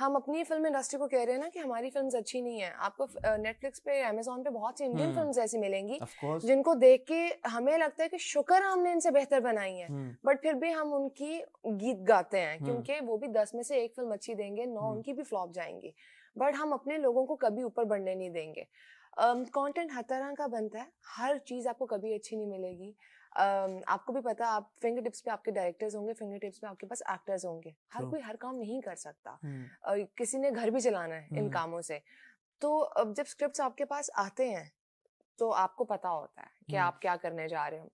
हम अपनी film industry को कह रहे हैं ना कि हमारी फिल्म अच्छी नहीं है आपको नेटफ्लिक्स पे अमेजोन पे बहुत सी इंडियन हम्म। फिल्म ऐसी मिलेंगी जिनको देख के हमें लगता है कि शुक्र हमने इनसे बेहतर बनाई है हम्म। बट फिर भी हम उनकी गीत गाते हैं हम्म। क्योंकि वो भी दस में से एक फिल्म अच्छी देंगे नौ उनकी भी फ्लॉप जाएंगी बट हम अपने लोगों को कभी ऊपर बढ़ने नहीं देंगे कंटेंट हर तरह का बनता है हर चीज़ आपको कभी अच्छी नहीं मिलेगी um, आपको भी पता आप फिंगर टिप्स पे आपके डायरेक्टर्स होंगे फिंगर टिप्स पे आपके पास एक्टर्स होंगे हर कोई हर काम नहीं कर सकता uh, किसी ने घर भी चलाना है इन कामों से तो अब जब स्क्रिप्ट आपके पास आते हैं तो आपको पता होता है कि आप क्या करने जा रहे हो